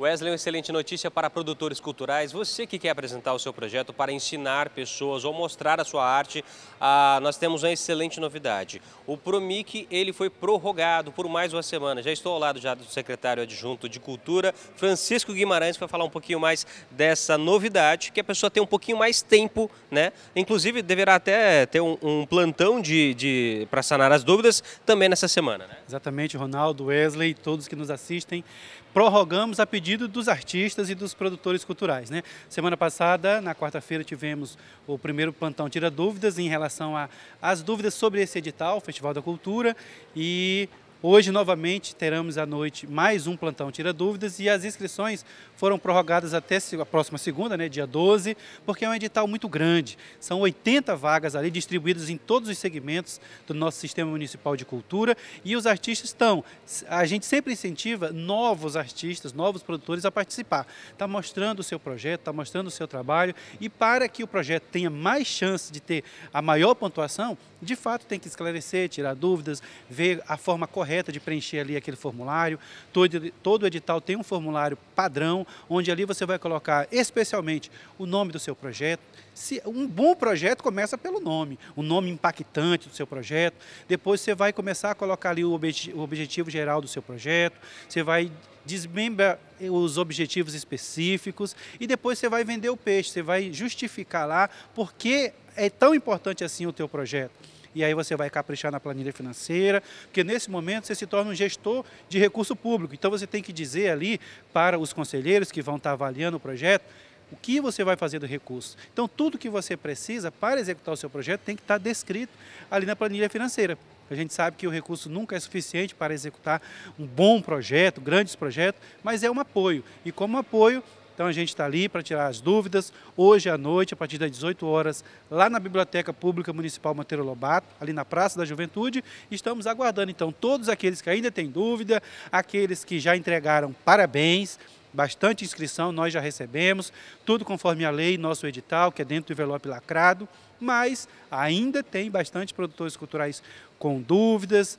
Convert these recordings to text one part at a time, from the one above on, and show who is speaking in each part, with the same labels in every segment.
Speaker 1: Wesley, uma excelente notícia para produtores culturais. Você que quer apresentar o seu projeto para ensinar pessoas ou mostrar a sua arte, ah, nós temos uma excelente novidade. O Promic, ele foi prorrogado por mais uma semana. Já estou ao lado já do secretário adjunto de Cultura, Francisco Guimarães, para falar um pouquinho mais dessa novidade, que a pessoa tem um pouquinho mais tempo, né? Inclusive, deverá até ter um, um plantão de, de para sanar as dúvidas também nessa semana, né?
Speaker 2: Exatamente, Ronaldo, Wesley, todos que nos assistem. Prorrogamos a pedido pedido dos artistas e dos produtores culturais. Né? Semana passada, na quarta-feira, tivemos o primeiro plantão Tira Dúvidas em relação às dúvidas sobre esse edital, o Festival da Cultura, e Hoje, novamente, teremos à noite mais um plantão Tira Dúvidas e as inscrições foram prorrogadas até a próxima segunda, né, dia 12, porque é um edital muito grande. São 80 vagas ali distribuídas em todos os segmentos do nosso sistema municipal de cultura e os artistas estão. A gente sempre incentiva novos artistas, novos produtores a participar. Está mostrando o seu projeto, está mostrando o seu trabalho e para que o projeto tenha mais chance de ter a maior pontuação, de fato tem que esclarecer, tirar dúvidas, ver a forma correta correta de preencher ali aquele formulário. Todo, todo edital tem um formulário padrão, onde ali você vai colocar especialmente o nome do seu projeto. Se, um bom projeto começa pelo nome, o nome impactante do seu projeto. Depois você vai começar a colocar ali o, obje, o objetivo geral do seu projeto. Você vai desmembra eh, os objetivos específicos e depois você vai vender o peixe, você vai justificar lá por que é tão importante assim o teu projeto? E aí você vai caprichar na planilha financeira, porque nesse momento você se torna um gestor de recurso público. Então você tem que dizer ali para os conselheiros que vão estar avaliando o projeto o que você vai fazer do recurso. Então, tudo que você precisa para executar o seu projeto tem que estar descrito ali na planilha financeira. A gente sabe que o recurso nunca é suficiente para executar um bom projeto, grandes projetos, mas é um apoio. E como apoio, então a gente está ali para tirar as dúvidas. Hoje à noite, a partir das 18 horas, lá na Biblioteca Pública Municipal Monteiro Lobato, ali na Praça da Juventude. Estamos aguardando então todos aqueles que ainda têm dúvida, aqueles que já entregaram parabéns bastante inscrição, nós já recebemos, tudo conforme a lei, nosso edital, que é dentro do envelope lacrado, mas ainda tem bastante produtores culturais com dúvidas,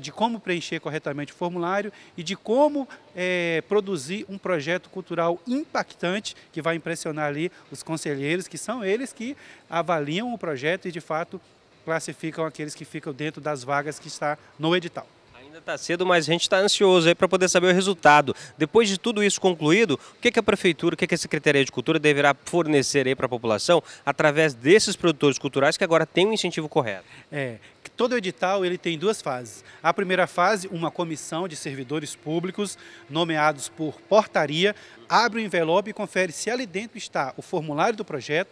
Speaker 2: de como preencher corretamente o formulário e de como é, produzir um projeto cultural impactante que vai impressionar ali os conselheiros, que são eles que avaliam o projeto e de fato classificam aqueles que ficam dentro das vagas que está no edital.
Speaker 1: Ainda está cedo, mas a gente está ansioso aí para poder saber o resultado. Depois de tudo isso concluído, o que, que a Prefeitura, o que, que a Secretaria de Cultura deverá fornecer aí para a população através desses produtores culturais que agora têm um incentivo correto?
Speaker 2: É, Todo edital ele tem duas fases. A primeira fase, uma comissão de servidores públicos nomeados por portaria abre o envelope e confere se ali dentro está o formulário do projeto,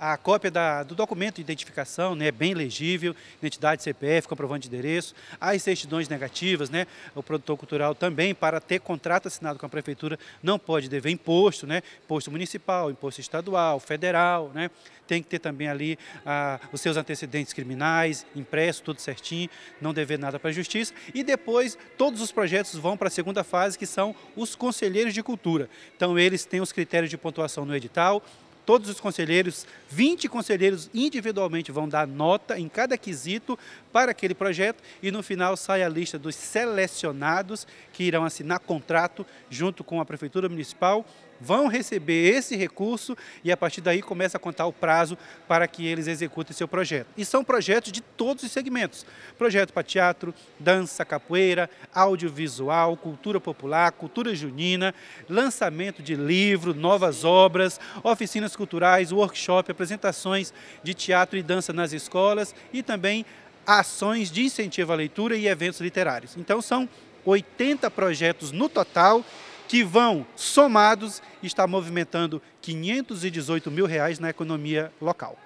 Speaker 2: a cópia da, do documento de identificação, né, bem legível, identidade CPF, comprovante de endereço, as certidões negativas, né, o produtor cultural também, para ter contrato assinado com a prefeitura, não pode dever imposto, né, imposto municipal, imposto estadual, federal, né, tem que ter também ali ah, os seus antecedentes criminais, impresso, tudo certinho, não dever nada para a justiça. E depois, todos os projetos vão para a segunda fase, que são os conselheiros de cultura. Então, eles têm os critérios de pontuação no edital, todos os conselheiros, 20 conselheiros individualmente vão dar nota em cada quesito para aquele projeto e no final sai a lista dos selecionados que irão assinar contrato junto com a Prefeitura Municipal vão receber esse recurso e a partir daí começa a contar o prazo para que eles executem seu projeto. E são projetos de todos os segmentos: projeto para teatro, dança, capoeira, audiovisual, cultura popular, cultura junina, lançamento de livro, novas obras, oficinas culturais, workshop, apresentações de teatro e dança nas escolas e também ações de incentivo à leitura e eventos literários. Então são 80 projetos no total que vão, somados, estar movimentando 518 mil reais na economia local.